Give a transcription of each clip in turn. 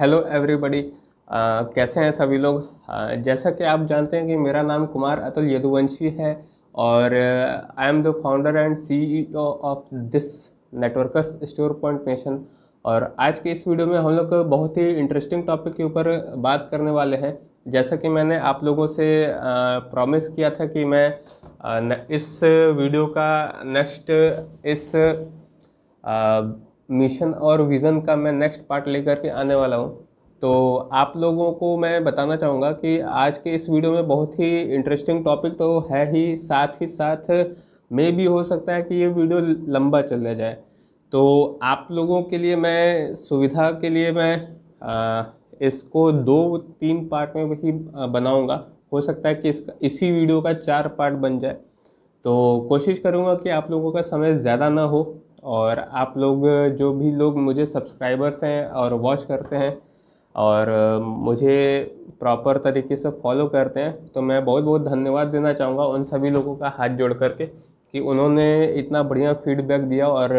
hello everybody कैसे हैं सभी लोग uh, जैसा कि आप जानते हैं कि मेरा नाम कुमार अतुल यदुवंशी है और I am the founder and CEO of this networkers store point nation और आज के इस वीडियो में हम लोग बहुत ही इंटरेस्टिंग टॉपिक के ऊपर बात करने वाले हैं जैसा कि मैंने आप लोगों से प्रॉमिस किया था कि मैं uh, इस वीडियो का नेक्स्ट इस uh, मिशन और विज़न का मैं नेक्स्ट पार्ट लेकर के आने वाला हूँ तो आप लोगों को मैं बताना चाहूँगा कि आज के इस वीडियो में बहुत ही इंटरेस्टिंग टॉपिक तो है ही साथ ही साथ मे भी हो सकता है कि ये वीडियो लंबा चला जाए तो आप लोगों के लिए मैं सुविधा के लिए मैं आ, इसको दो तीन पार्ट में ही बनाऊँगा हो सकता है कि इस इसी वीडियो का चार पार्ट बन जाए तो कोशिश करूँगा कि आप लोगों का समय ज़्यादा ना हो और आप लोग जो भी लोग मुझे सब्सक्राइबर्स हैं और वॉच करते हैं और मुझे प्रॉपर तरीके से फॉलो करते हैं तो मैं बहुत बहुत धन्यवाद देना चाहूँगा उन सभी लोगों का हाथ जोड़ करके कि उन्होंने इतना बढ़िया फीडबैक दिया और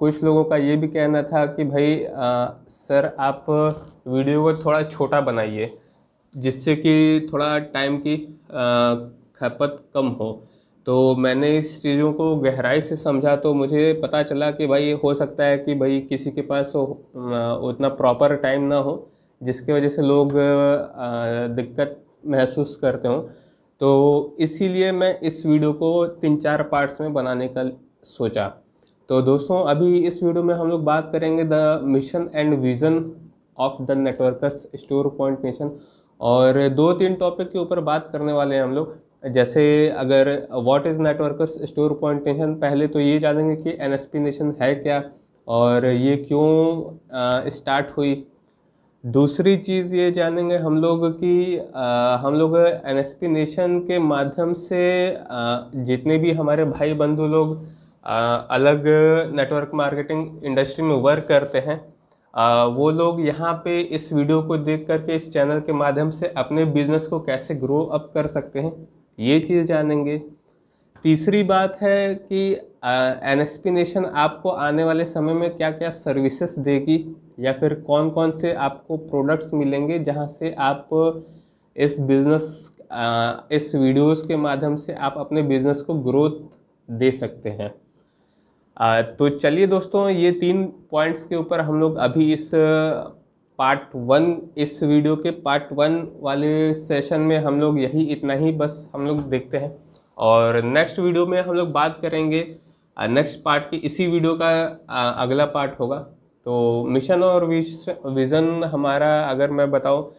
कुछ लोगों का ये भी कहना था कि भाई आ, सर आप वीडियो को थोड़ा छोटा बनाइए जिससे कि थोड़ा टाइम की खपत कम हो तो मैंने इस चीज़ों को गहराई से समझा तो मुझे पता चला कि भाई हो सकता है कि भाई किसी के पास उतना प्रॉपर टाइम ना हो जिसकी वजह से लोग दिक्कत महसूस करते हों तो इसीलिए मैं इस वीडियो को तीन चार पार्ट्स में बनाने का सोचा तो दोस्तों अभी इस वीडियो में हम लोग बात करेंगे the mission and vision of the networkers store point mission और दो तीन टॉपिक के ऊपर बात करने वाले हैं हम लोग जैसे अगर what is networkers store point nation पहले तो ये जानेंगे कि एन नेशन है क्या और ये क्यों स्टार्ट हुई दूसरी चीज़ ये जानेंगे हम लोग कि हम लोग एन नेशन के माध्यम से आ, जितने भी हमारे भाई बंधु लोग आ, अलग नेटवर्क मार्केटिंग इंडस्ट्री में वर्क करते हैं आ, वो लोग यहाँ पे इस वीडियो को देख करके इस चैनल के माध्यम से अपने बिजनेस को कैसे ग्रो अप कर सकते हैं ये चीज़ जानेंगे तीसरी बात है कि एन एस पी नेशन आपको आने वाले समय में क्या क्या सर्विसेज देगी या फिर कौन कौन से आपको प्रोडक्ट्स मिलेंगे जहाँ से आप इस बिज़नेस इस वीडियोस के माध्यम से आप अपने बिज़नेस को ग्रोथ दे सकते हैं तो चलिए दोस्तों ये तीन पॉइंट्स के ऊपर हम लोग अभी इस पार्ट वन इस वीडियो के पार्ट वन वाले सेशन में हम लोग यही इतना ही बस हम लोग देखते हैं और नेक्स्ट वीडियो में हम लोग बात करेंगे नेक्स्ट पार्ट की इसी वीडियो का अगला पार्ट होगा तो मिशन और विज़न हमारा अगर मैं बताऊँ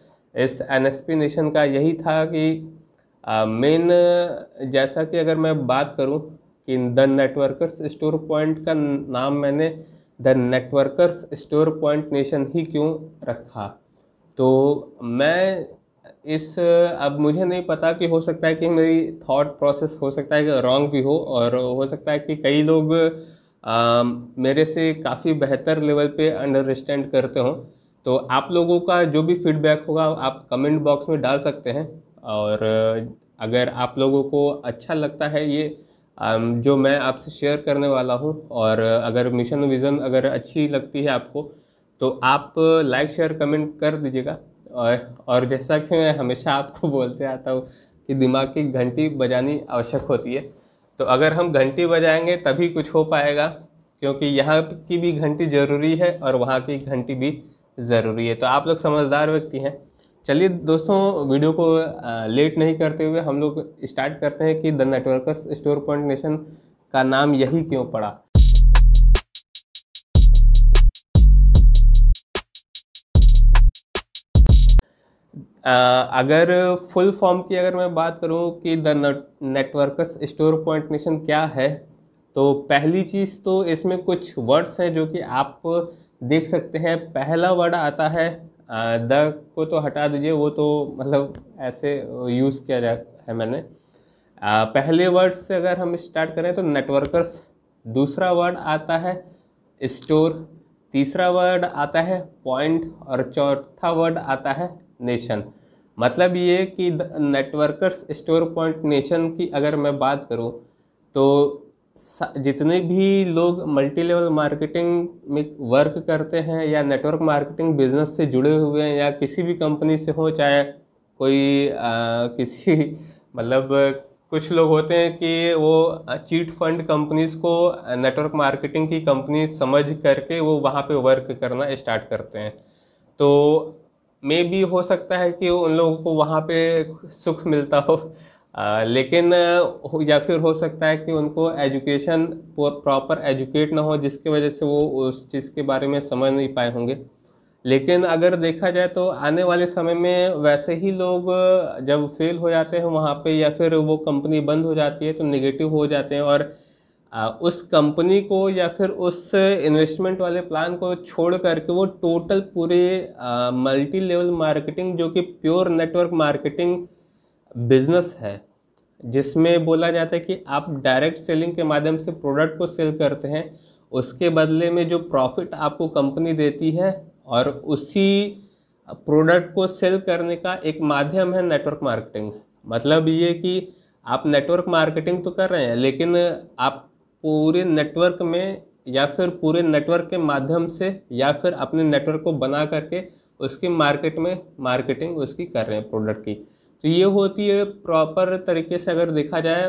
इस एन नेशन का यही था कि मेन जैसा कि अगर मैं बात करूँ कि द नेटवर्कर्स स्टोर पॉइंट का नाम मैंने the networkers store point nation ही क्यों रखा तो मैं इस अब मुझे नहीं पता कि हो सकता है कि मेरी थॉट प्रोसेस हो सकता है कि रॉन्ग भी हो और हो सकता है कि कई लोग आ, मेरे से काफ़ी बेहतर लेवल पे अंडरस्टैंड करते हों तो आप लोगों का जो भी फीडबैक होगा आप कमेंट बॉक्स में डाल सकते हैं और अगर आप लोगों को अच्छा लगता है ये Um, जो मैं आपसे शेयर करने वाला हूँ और अगर मिशन विज़न अगर अच्छी लगती है आपको तो आप लाइक शेयर कमेंट कर दीजिएगा और और जैसा कि मैं हमेशा आपको बोलते आता हूँ कि दिमाग की घंटी बजानी आवश्यक होती है तो अगर हम घंटी बजाएंगे तभी कुछ हो पाएगा क्योंकि यहाँ की भी घंटी ज़रूरी है और वहाँ की घंटी भी ज़रूरी है तो आप लोग समझदार व्यक्ति हैं चलिए दोस्तों वीडियो को लेट नहीं करते हुए हम लोग स्टार्ट करते हैं कि the networkers store point nation का नाम यही क्यों पड़ा अगर फुल फॉर्म की अगर मैं बात करूं कि the networkers store point nation क्या है तो पहली चीज़ तो इसमें कुछ वर्ड्स हैं जो कि आप देख सकते हैं पहला वर्ड आता है द को तो हटा दीजिए वो तो मतलब ऐसे यूज़ किया जा है मैंने आ, पहले वर्ड से अगर हम स्टार्ट करें तो नेटवर्कर्स दूसरा वर्ड आता है स्टोर तीसरा वर्ड आता है पॉइंट और चौथा वर्ड आता है नेशन मतलब ये कि नेटवर्कर्स स्टोर पॉइंट नेशन की अगर मैं बात करूँ तो जितने भी लोग मल्टी लेवल मार्केटिंग में वर्क करते हैं या नेटवर्क मार्केटिंग बिजनेस से जुड़े हुए हैं या किसी भी कंपनी से हो चाहे कोई आ, किसी मतलब कुछ लोग होते हैं कि वो चीट फंड कंपनीज को नेटवर्क मार्केटिंग की कंपनी समझ करके वो वहाँ पे वर्क करना स्टार्ट करते हैं तो मे भी हो सकता है कि उन लोगों को वहाँ पे सुख मिलता हो लेकिन या फिर हो सकता है कि उनको एजुकेशन प्रॉपर एजुकेट ना हो जिसकी वजह से वो उस चीज़ के बारे में समझ नहीं पाए होंगे लेकिन अगर देखा जाए तो आने वाले समय में वैसे ही लोग जब फेल हो जाते हैं वहाँ पे या फिर वो कंपनी बंद हो जाती है तो निगेटिव हो जाते हैं और उस कंपनी को या फिर उस इन्वेस्टमेंट वाले प्लान को छोड़ करके वो टोटल पूरे मल्टी लेवल मार्केटिंग जो कि प्योर नेटवर्क मार्केटिंग बिजनेस है जिसमें बोला जाता है कि आप डायरेक्ट सेलिंग के माध्यम से प्रोडक्ट को सेल करते हैं उसके बदले में जो प्रॉफिट आपको कंपनी देती है और उसी प्रोडक्ट को सेल करने का एक माध्यम है नेटवर्क मार्केटिंग मतलब ये कि आप नेटवर्क मार्केटिंग तो कर रहे हैं लेकिन आप पूरे नेटवर्क में या फिर पूरे नेटवर्क के माध्यम से या फिर अपने नेटवर्क को बना करके उसकी मार्केट में मार्केटिंग उसकी कर रहे हैं प्रोडक्ट की तो ये होती है प्रॉपर तरीके से अगर देखा जाए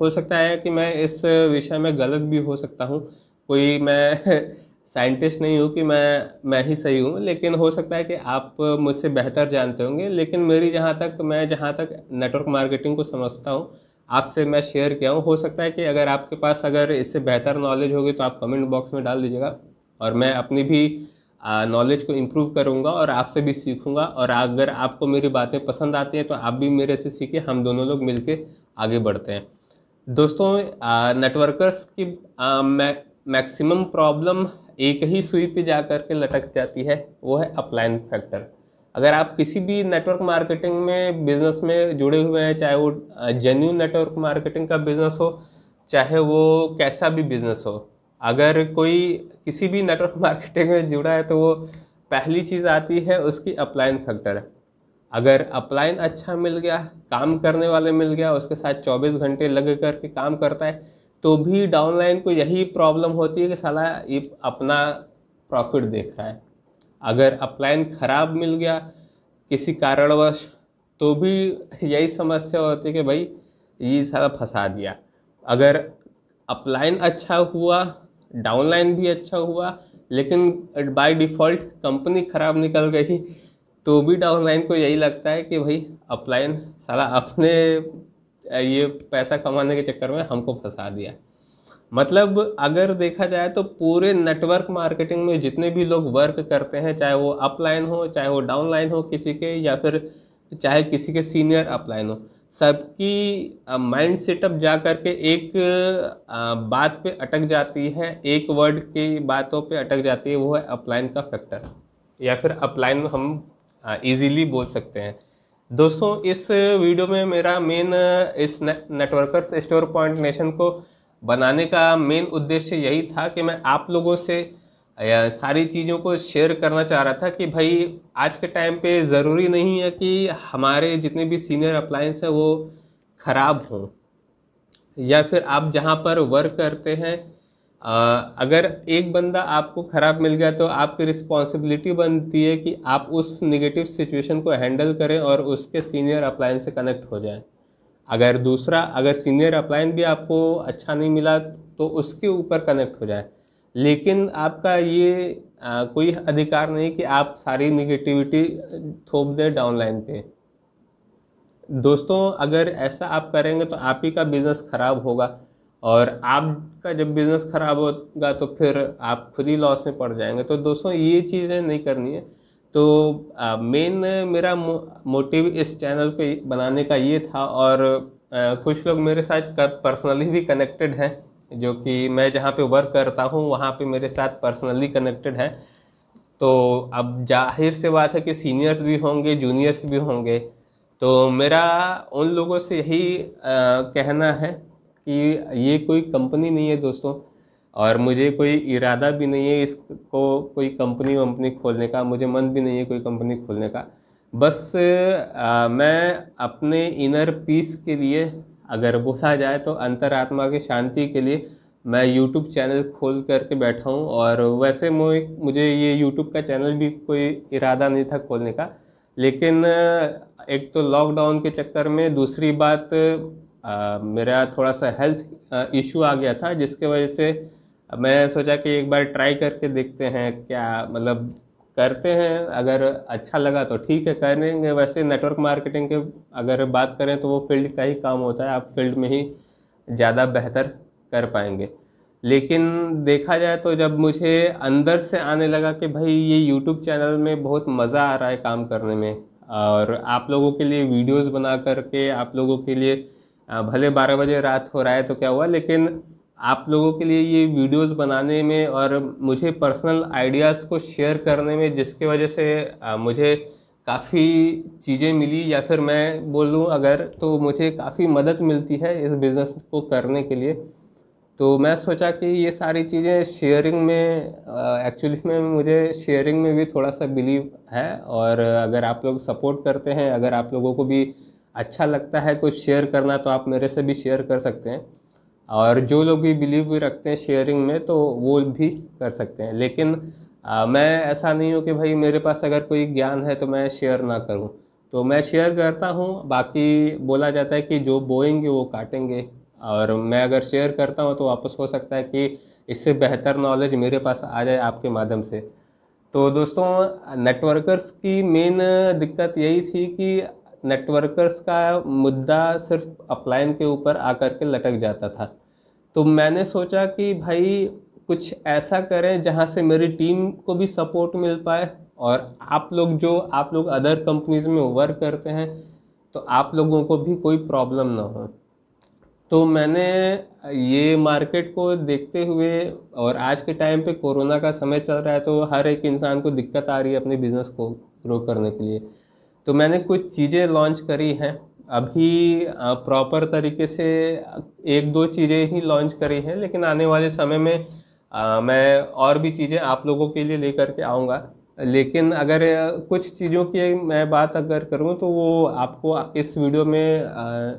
हो सकता है कि मैं इस विषय में गलत भी हो सकता हूँ कोई मैं साइंटिस्ट नहीं हूँ कि मैं मैं ही सही हूँ लेकिन हो सकता है कि आप मुझसे बेहतर जानते होंगे लेकिन मेरी जहाँ तक मैं जहाँ तक नेटवर्क मार्केटिंग को समझता हूँ आपसे मैं शेयर किया हूँ हो सकता है कि अगर आपके पास अगर इससे बेहतर नॉलेज होगी तो आप कमेंट बॉक्स में डाल दीजिएगा और मैं अपनी भी नॉलेज को इम्प्रूव करूँगा और आपसे भी सीखूँगा और अगर आपको मेरी बातें पसंद आती हैं तो आप भी मेरे से सीखिए हम दोनों लोग मिल आगे बढ़ते हैं दोस्तों नेटवर्कर्स की मैक्सिमम प्रॉब्लम एक ही सुई पे जा कर के लटक जाती है वो है अपलाइन फैक्टर अगर आप किसी भी नेटवर्क मार्केटिंग में बिज़नेस में जुड़े हुए हैं चाहे वो जेन्यून नेटवर्क मार्केटिंग का बिज़नेस हो चाहे वो कैसा भी बिज़नेस हो अगर कोई किसी भी नेटवर्क मार्केटिंग में जुड़ा है तो वो पहली चीज़ आती है उसकी अप्लाइन फैक्टर अगर अप्लाइन अच्छा मिल गया काम करने वाले मिल गया उसके साथ 24 घंटे लग करके काम करता है तो भी डाउनलाइन को यही प्रॉब्लम होती है कि साला ये अपना प्रॉफिट देख रहा है अगर अप्लाइन ख़राब मिल गया किसी कारणवश तो भी यही समस्या होती है कि भाई ये सारा फंसा दिया अगर अप्लाइन अच्छा हुआ डाउनलाइन भी अच्छा हुआ लेकिन बाय डिफ़ॉल्ट कंपनी ख़राब निकल गई तो भी डाउनलाइन को यही लगता है कि भाई अपलाइन साला अपने ये पैसा कमाने के चक्कर में हमको फंसा दिया मतलब अगर देखा जाए तो पूरे नेटवर्क मार्केटिंग में जितने भी लोग वर्क करते हैं चाहे वो अपलाइन हो चाहे वो डाउनलाइन हो किसी के या फिर चाहे किसी के सीनियर अपलाइन हो सबकी माइंड सेटअप जा कर के एक आ, बात पे अटक जाती है एक वर्ड की बातों पे अटक जाती है वो है अपलाइन का फैक्टर या फिर अपलाइन हम इजीली बोल सकते हैं दोस्तों इस वीडियो में मेरा मेन इस नेटवर्कर्स स्टोर पॉइंट नेशन को बनाने का मेन उद्देश्य यही था कि मैं आप लोगों से सारी चीज़ों को शेयर करना चाह रहा था कि भाई आज के टाइम पे ज़रूरी नहीं है कि हमारे जितने भी सीनियर अप्लायंस हैं वो ख़राब हों या फिर आप जहाँ पर वर्क करते हैं अगर एक बंदा आपको ख़राब मिल गया तो आपकी रिस्पॉन्सिबिलिटी बनती है कि आप उस निगेटिव सिचुएशन को हैंडल करें और उसके सीनियर अप्लायंस से कनेक्ट हो जाए अगर दूसरा अगर सीनियर अप्लायंस भी आपको अच्छा नहीं मिला तो उसके ऊपर कनेक्ट हो जाए लेकिन आपका ये आ, कोई अधिकार नहीं कि आप सारी निगेटिविटी थोप दें डाउनलाइन पे दोस्तों अगर ऐसा आप करेंगे तो आप ही का बिज़नेस ख़राब होगा और आपका जब बिज़नेस ख़राब होगा तो फिर आप खुद ही लॉस में पड़ जाएंगे तो दोस्तों ये चीज़ें नहीं करनी है तो मेन मेरा मो, मोटिव इस चैनल पे बनाने का ये था और आ, कुछ लोग मेरे साथ पर्सनली भी कनेक्टेड हैं जो कि मैं जहाँ पे वर्क करता हूँ वहाँ पे मेरे साथ पर्सनली कनेक्टेड हैं तो अब जाहिर से बात है कि सीनियर्स भी होंगे जूनियर्स भी होंगे तो मेरा उन लोगों से यही कहना है कि ये कोई कंपनी नहीं है दोस्तों और मुझे कोई इरादा भी नहीं है इसको कोई कंपनी वंपनी खोलने का मुझे मन भी नहीं है कोई कंपनी खोलने का बस आ, मैं अपने इनर पीस के लिए अगर बोला जाए तो अंतरात्मा की शांति के लिए मैं यूट्यूब चैनल खोल करके बैठा हूँ और वैसे मुझे ये यूट्यूब का चैनल भी कोई इरादा नहीं था खोलने का लेकिन एक तो लॉकडाउन के चक्कर में दूसरी बात आ, मेरा थोड़ा सा हेल्थ इशू आ गया था जिसके वजह से मैं सोचा कि एक बार ट्राई करके देखते हैं क्या मतलब करते हैं अगर अच्छा लगा तो ठीक है करेंगे वैसे नेटवर्क मार्केटिंग के अगर बात करें तो वो फील्ड का ही काम होता है आप फील्ड में ही ज़्यादा बेहतर कर पाएंगे लेकिन देखा जाए तो जब मुझे अंदर से आने लगा कि भाई ये यूट्यूब चैनल में बहुत मज़ा आ रहा है काम करने में और आप लोगों के लिए वीडियोस बना करके आप लोगों के लिए भले बारह बजे रात हो रहा है तो क्या हुआ लेकिन आप लोगों के लिए ये वीडियोस बनाने में और मुझे पर्सनल आइडियाज़ को शेयर करने में जिसके वजह से मुझे काफ़ी चीज़ें मिली या फिर मैं बोलूँ अगर तो मुझे काफ़ी मदद मिलती है इस बिज़नेस को करने के लिए तो मैं सोचा कि ये सारी चीज़ें शेयरिंग में एक्चुअली में मुझे शेयरिंग में भी थोड़ा सा बिलीव है और अगर आप लोग सपोर्ट करते हैं अगर आप लोगों को भी अच्छा लगता है कुछ शेयर करना तो आप मेरे से भी शेयर कर सकते हैं और जो लोग भी बिलीव भी रखते हैं शेयरिंग में तो वो भी कर सकते हैं लेकिन आ, मैं ऐसा नहीं हूँ कि भाई मेरे पास अगर कोई ज्ञान है तो मैं शेयर ना करूँ तो मैं शेयर करता हूँ बाकी बोला जाता है कि जो बोएंगे वो काटेंगे और मैं अगर शेयर करता हूँ तो वापस हो सकता है कि इससे बेहतर नॉलेज मेरे पास आ जाए आपके माध्यम से तो दोस्तों नेटवर्कर्स की मेन दिक्कत यही थी कि नेटवर्कर्स का मुद्दा सिर्फ अपलाइन के ऊपर आकर के लटक जाता था तो मैंने सोचा कि भाई कुछ ऐसा करें जहाँ से मेरी टीम को भी सपोर्ट मिल पाए और आप लोग जो आप लोग अदर कंपनीज़ में वर्क करते हैं तो आप लोगों को भी कोई प्रॉब्लम ना हो तो मैंने ये मार्केट को देखते हुए और आज के टाइम पे कोरोना का समय चल रहा है तो हर एक इंसान को दिक्कत आ रही है अपने बिज़नेस को ग्रो करने के लिए तो मैंने कुछ चीज़ें लॉन्च करी हैं अभी प्रॉपर तरीके से एक दो चीज़ें ही लॉन्च करी हैं लेकिन आने वाले समय में आ, मैं और भी चीज़ें आप लोगों के लिए लेकर के आऊँगा लेकिन अगर कुछ चीज़ों की मैं बात अगर करूँ तो वो आपको इस वीडियो में आ,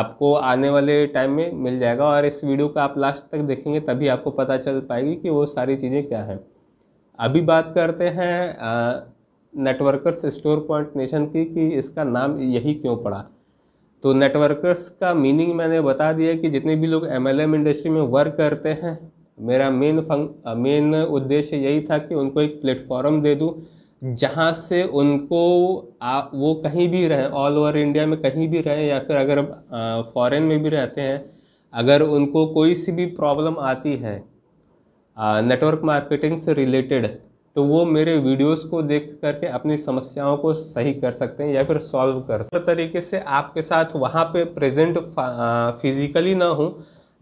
आपको आने वाले टाइम में मिल जाएगा और इस वीडियो का आप लास्ट तक देखेंगे तभी आपको पता चल पाएगी कि वो सारी चीज़ें क्या हैं अभी बात करते हैं आ, नेटवर्कर्स स्टोर पॉइंट नेशन की कि इसका नाम यही क्यों पड़ा तो नेटवर्कर्स का मीनिंग मैंने बता दिया कि जितने भी लोग एम इंडस्ट्री में वर्क करते हैं मेरा मेन फंक मेन उद्देश्य यही था कि उनको एक प्लेटफॉर्म दे दूँ जहाँ से उनको आ, वो कहीं भी रहें ऑल ओवर इंडिया में कहीं भी रहें या फिर अगर फॉरेन में भी रहते हैं अगर उनको कोई सी भी प्रॉब्लम आती है नेटवर्क मार्केटिंग से रिलेटेड तो वो मेरे वीडियोस को देख करके अपनी समस्याओं को सही कर सकते हैं या फिर सॉल्व कर सकते तरीके से आपके साथ वहाँ पे प्रेजेंट फिजिकली ना हूँ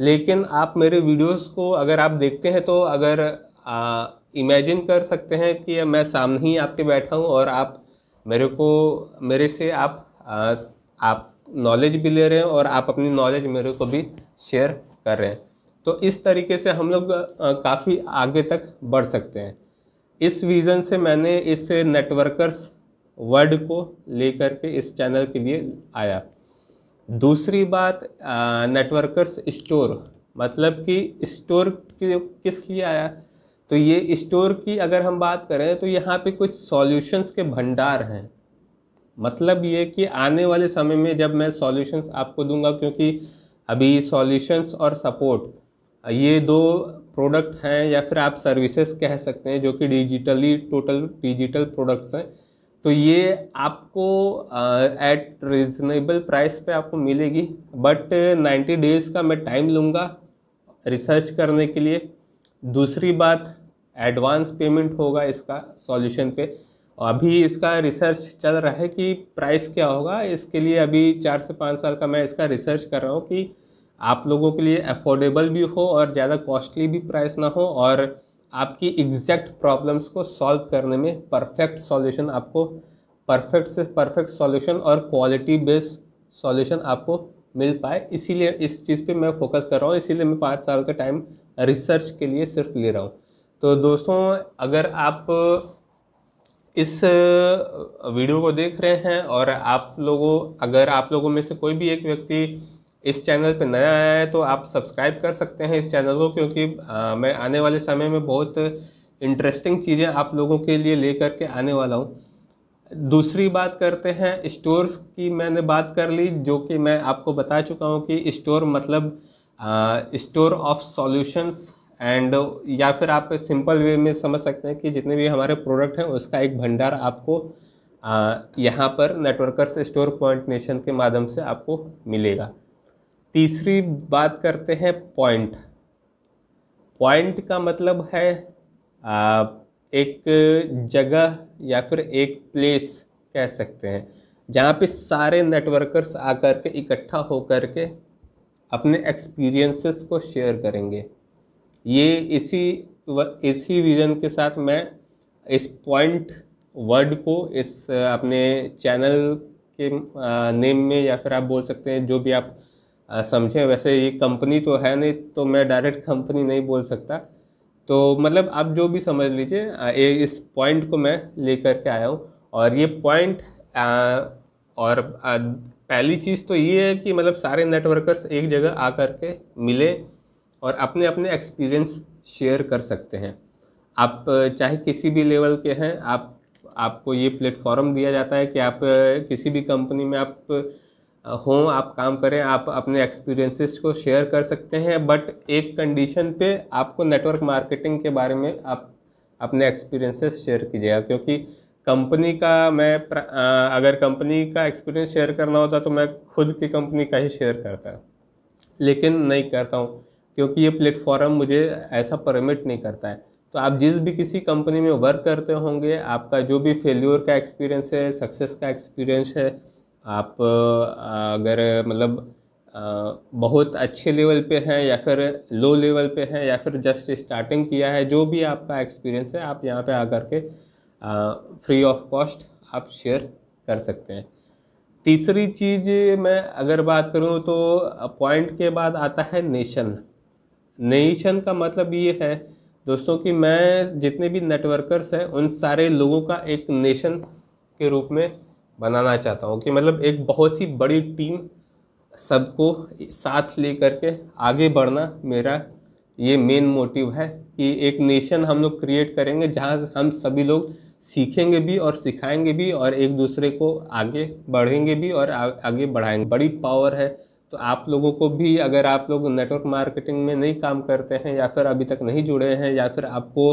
लेकिन आप मेरे वीडियोस को अगर आप देखते हैं तो अगर इमेजिन कर सकते हैं कि मैं सामने ही आपके बैठा हूँ और आप मेरे को मेरे से आप आ, आप नॉलेज भी ले रहे हैं और आप अपनी नॉलेज मेरे को भी शेयर कर रहे हैं तो इस तरीके से हम लोग काफ़ी आगे तक बढ़ सकते हैं इस विज़न से मैंने इस नेटवर्कर्स वर्ड को लेकर के इस चैनल के लिए आया दूसरी बात नेटवर्कर्स स्टोर मतलब कि स्टोर किस लिए आया तो ये स्टोर की अगर हम बात करें तो यहाँ पे कुछ सॉल्यूशंस के भंडार हैं मतलब ये कि आने वाले समय में जब मैं सॉल्यूशंस आपको दूंगा क्योंकि अभी सॉल्यूशंस और सपोर्ट ये दो प्रोडक्ट हैं या फिर आप सर्विसेज कह सकते हैं जो कि डिजिटली टोटल डिजिटल प्रोडक्ट्स हैं तो ये आपको एट रिजनेबल प्राइस पे आपको मिलेगी बट नाइन्टी डेज़ का मैं टाइम लूँगा रिसर्च करने के लिए दूसरी बात एडवांस पेमेंट होगा इसका सॉल्यूशन पे अभी इसका रिसर्च चल रहा है कि प्राइस क्या होगा इसके लिए अभी चार से पाँच साल का मैं इसका रिसर्च कर रहा हूँ कि आप लोगों के लिए अफोर्डेबल भी हो और ज़्यादा कॉस्टली भी प्राइस ना हो और आपकी एग्जैक्ट प्रॉब्लम्स को सॉल्व करने में परफेक्ट सॉल्यूशन आपको परफेक्ट से परफेक्ट सॉल्यूशन और क्वालिटी बेस्ड सॉल्यूशन आपको मिल पाए इसीलिए इस चीज़ पे मैं फोकस कर रहा हूँ इसीलिए मैं पाँच साल का टाइम रिसर्च के लिए सिर्फ ले रहा हूँ तो दोस्तों अगर आप इस वीडियो को देख रहे हैं और आप लोगों अगर आप लोगों में से कोई भी एक व्यक्ति इस चैनल पे नया आया है तो आप सब्सक्राइब कर सकते हैं इस चैनल को क्योंकि आ, मैं आने वाले समय में बहुत इंटरेस्टिंग चीज़ें आप लोगों के लिए लेकर के आने वाला हूँ दूसरी बात करते हैं स्टोर्स की मैंने बात कर ली जो कि मैं आपको बता चुका हूँ कि स्टोर मतलब स्टोर ऑफ सॉल्यूशंस एंड या फिर आप सिंपल वे में समझ सकते हैं कि जितने भी हमारे प्रोडक्ट हैं उसका एक भंडार आपको यहाँ पर नेटवर्कर्स स्टोर पॉइंट नेशन के माध्यम से आपको मिलेगा तीसरी बात करते हैं पॉइंट पॉइंट का मतलब है आ, एक जगह या फिर एक प्लेस कह सकते हैं जहाँ पे सारे नेटवर्कर्स आकर के इकट्ठा होकर के अपने एक्सपीरियंसेस को शेयर करेंगे ये इसी इसी विज़न के साथ मैं इस पॉइंट वर्ड को इस अपने चैनल के नेम में या फिर आप बोल सकते हैं जो भी आप समझें वैसे ये कंपनी तो है नहीं तो मैं डायरेक्ट कंपनी नहीं बोल सकता तो मतलब आप जो भी समझ लीजिए इस पॉइंट को मैं लेकर के आया हूँ और ये पॉइंट और आ, पहली चीज़ तो ये है कि मतलब सारे नेटवर्कर्स एक जगह आ कर के मिले और अपने अपने एक्सपीरियंस शेयर कर सकते हैं आप चाहे किसी भी लेवल के हैं आप आपको ये प्लेटफॉर्म दिया जाता है कि आप किसी भी कंपनी में आप हों आप काम करें आप अपने एक्सपीरियंसेस को शेयर कर सकते हैं बट एक कंडीशन पे आपको नेटवर्क मार्केटिंग के बारे में आप अपने एक्सपीरियंसेस शेयर कीजिएगा क्योंकि कंपनी का मैं आ, अगर कंपनी का एक्सपीरियंस शेयर करना होता तो मैं खुद की कंपनी का ही शेयर करता लेकिन नहीं करता हूँ क्योंकि ये प्लेटफॉर्म मुझे ऐसा परमिट नहीं करता है तो आप जिस भी किसी कंपनी में वर्क करते होंगे आपका जो भी फेल्योर का एक्सपीरियंस है सक्सेस का एक्सपीरियंस है आप अगर मतलब बहुत अच्छे लेवल पे हैं या फिर लो लेवल पे हैं या फिर जस्ट स्टार्टिंग किया है जो भी आपका एक्सपीरियंस है आप यहाँ पे आकर के फ्री ऑफ कॉस्ट आप शेयर कर सकते हैं तीसरी चीज़ मैं अगर बात करूँ तो पॉइंट के बाद आता है नेशन नेशन का मतलब ये है दोस्तों कि मैं जितने भी नेटवर्कर्स हैं उन सारे लोगों का एक नेशन के रूप में बनाना चाहता हूँ कि मतलब एक बहुत ही बड़ी टीम सबको साथ ले करके आगे बढ़ना मेरा ये मेन मोटिव है कि एक नेशन हम लोग क्रिएट करेंगे जहाँ हम सभी लोग सीखेंगे भी और सिखाएंगे भी और एक दूसरे को आगे बढ़ेंगे भी और आगे बढ़ाएंगे बड़ी पावर है तो आप लोगों को भी अगर आप लोग नेटवर्क मार्केटिंग में नहीं काम करते हैं या फिर अभी तक नहीं जुड़े हैं या फिर आपको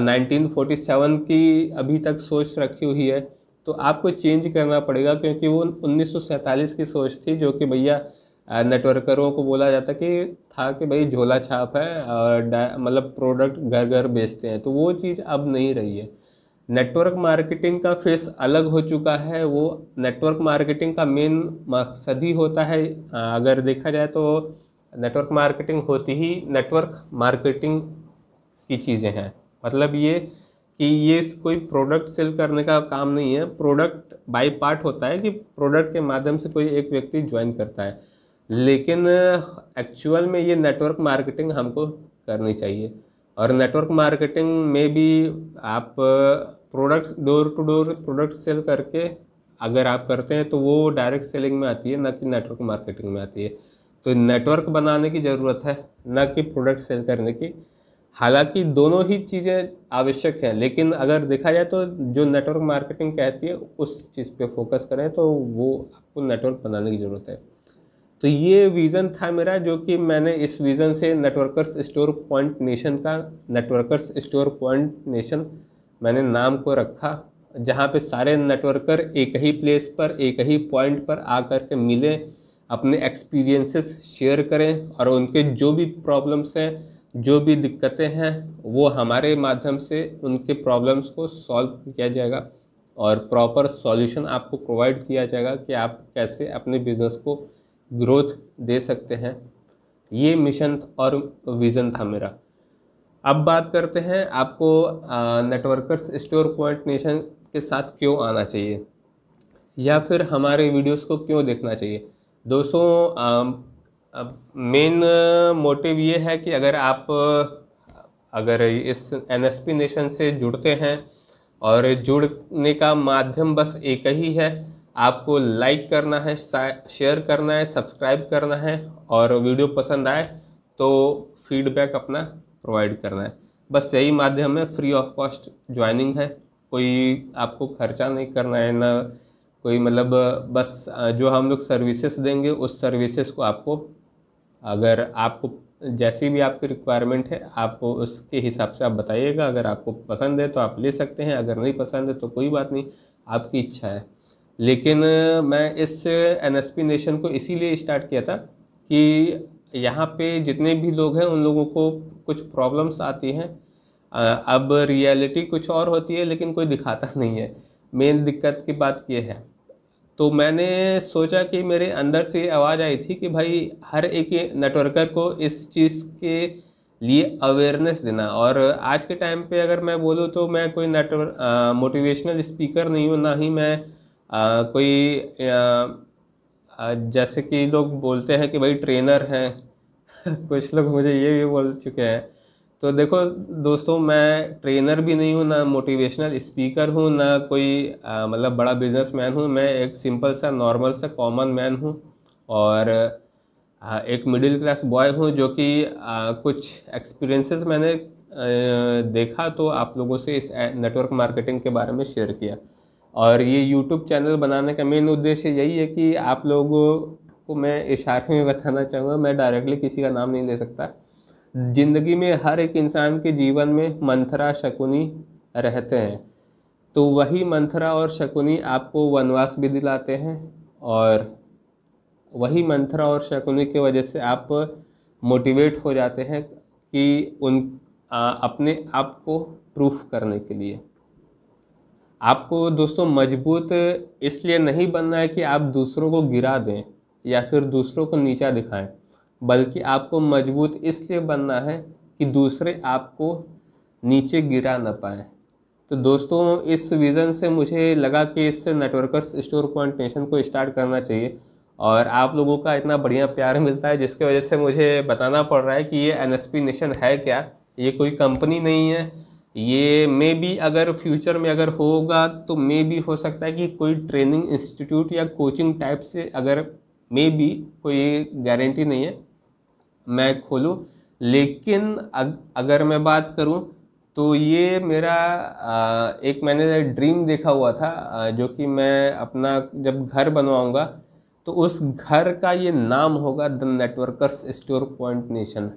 नाइनटीन फोर्टी सेवन की अभी तक सोच रखी हुई है तो आपको चेंज करना पड़ेगा क्योंकि वो उन्नीस की सोच थी जो कि भैया नेटवर्करों को बोला जाता कि था कि भाई झोला छाप है और मतलब प्रोडक्ट घर घर बेचते हैं तो वो चीज़ अब नहीं रही है नेटवर्क मार्केटिंग का फेस अलग हो चुका है वो नेटवर्क मार्केटिंग का मेन मकसद ही होता है अगर देखा जाए तो नेटवर्क मार्केटिंग होती ही नेटवर्क मार्केटिंग की चीज़ें हैं मतलब ये कि ये कोई प्रोडक्ट सेल करने का काम नहीं है प्रोडक्ट बाई पार्ट होता है कि प्रोडक्ट के माध्यम से कोई एक व्यक्ति ज्वाइन करता है लेकिन एक्चुअल में ये नेटवर्क मार्केटिंग हमको करनी चाहिए और नेटवर्क मार्केटिंग में भी आप product door to door product sale करके अगर आप करते हैं तो वो डायरेक्ट सेलिंग में आती है ना कि नेटवर्क मार्केटिंग में आती है तो नेटवर्क बनाने की ज़रूरत है ना कि प्रोडक्ट सेल करने की हालांकि दोनों ही चीज़ें आवश्यक हैं लेकिन अगर देखा जाए तो जो नेटवर्क मार्केटिंग कहती है उस चीज़ पे फोकस करें तो वो आपको नेटवर्क बनाने की ज़रूरत है तो ये विज़न था मेरा जो कि मैंने इस विज़न से नेटवर्कर्स स्टोर पॉइंट नेशन का नेटवर्कर्स स्टोर पॉइंट नेशन मैंने नाम को रखा जहाँ पे सारे नेटवर्कर एक ही प्लेस पर एक ही पॉइंट पर आ के मिलें अपने एक्सपीरियंसेस शेयर करें और उनके जो भी प्रॉब्लम्स हैं जो भी दिक्कतें हैं वो हमारे माध्यम से उनके प्रॉब्लम्स को सॉल्व किया जाएगा और प्रॉपर सॉल्यूशन आपको प्रोवाइड किया जाएगा कि आप कैसे अपने बिजनेस को ग्रोथ दे सकते हैं ये मिशन और विज़न था मेरा अब बात करते हैं आपको नेटवर्कर्स स्टोर पॉइंट नेशन के साथ क्यों आना चाहिए या फिर हमारे वीडियोस को क्यों देखना चाहिए दोस्तों मेन मोटिव uh, ये है कि अगर आप uh, अगर इस एन नेशन से जुड़ते हैं और जुड़ने का माध्यम बस एक ही है आपको लाइक करना है शेयर करना है सब्सक्राइब करना है और वीडियो पसंद आए तो फीडबैक अपना प्रोवाइड करना है बस यही माध्यम है फ्री ऑफ कॉस्ट ज्वाइनिंग है कोई आपको खर्चा नहीं करना है ना कोई मतलब बस uh, जो हम लोग सर्विसेज देंगे उस सर्विसेज को आपको अगर आपको जैसी भी आपकी रिक्वायरमेंट है आप उसके हिसाब से आप बताइएगा अगर आपको पसंद है तो आप ले सकते हैं अगर नहीं पसंद है तो कोई बात नहीं आपकी इच्छा है लेकिन मैं इस एन नेशन को इसीलिए स्टार्ट किया था कि यहाँ पे जितने भी लोग हैं उन लोगों को कुछ प्रॉब्लम्स आती हैं अब रियलिटी कुछ और होती है लेकिन कोई दिखाता नहीं है मेन दिक्कत की बात यह है तो मैंने सोचा कि मेरे अंदर से आवाज़ आई थी कि भाई हर एक नेटवर्कर को इस चीज़ के लिए अवेयरनेस देना और आज के टाइम पे अगर मैं बोलूँ तो मैं कोई नेटवर्क मोटिवेशनल स्पीकर नहीं हूँ ना ही मैं आ, कोई आ, आ, जैसे कि लोग बोलते हैं कि भाई ट्रेनर हैं कुछ लोग मुझे ये भी बोल चुके हैं तो देखो दोस्तों मैं ट्रेनर भी नहीं हूँ ना मोटिवेशनल स्पीकर हूँ ना कोई मतलब बड़ा बिजनेसमैन हूँ मैं एक सिंपल सा नॉर्मल सा कॉमन मैन हूँ और आ, एक मिडिल क्लास बॉय हूँ जो कि कुछ एक्सपीरियंसेस मैंने आ, देखा तो आप लोगों से इस नेटवर्क मार्केटिंग के बारे में शेयर किया और ये यूट्यूब चैनल बनाने का मेन उद्देश्य यही है कि आप लोगों को मैं इशारे में बताना चाहूँगा मैं डायरेक्टली किसी का नाम नहीं ले सकता जिंदगी में हर एक इंसान के जीवन में मंथरा शकुनी रहते हैं तो वही मंथरा और शकुनी आपको वनवास भी दिलाते हैं और वही मंथरा और शकुनी के वजह से आप मोटिवेट हो जाते हैं कि उन आ, अपने आप को प्रूफ करने के लिए आपको दोस्तों मजबूत इसलिए नहीं बनना है कि आप दूसरों को गिरा दें या फिर दूसरों को नीचा दिखाएं बल्कि आपको मजबूत इसलिए बनना है कि दूसरे आपको नीचे गिरा ना पाए तो दोस्तों इस विज़न से मुझे लगा कि इससे नेटवर्कर्स स्टोर पॉइंट नेशन को स्टार्ट करना चाहिए और आप लोगों का इतना बढ़िया प्यार मिलता है जिसके वजह से मुझे बताना पड़ रहा है कि ये एन नेशन है क्या ये कोई कंपनी नहीं है ये मे बी अगर फ्यूचर में अगर होगा तो मे बी हो सकता है कि कोई ट्रेनिंग इंस्टीट्यूट या कोचिंग टाइप से अगर मे बी कोई गारंटी नहीं है मैं खोलूँ लेकिन अग, अगर मैं बात करूँ तो ये मेरा एक मैंने ड्रीम देखा हुआ था जो कि मैं अपना जब घर बनवाऊँगा तो उस घर का ये नाम होगा the networkers store point nation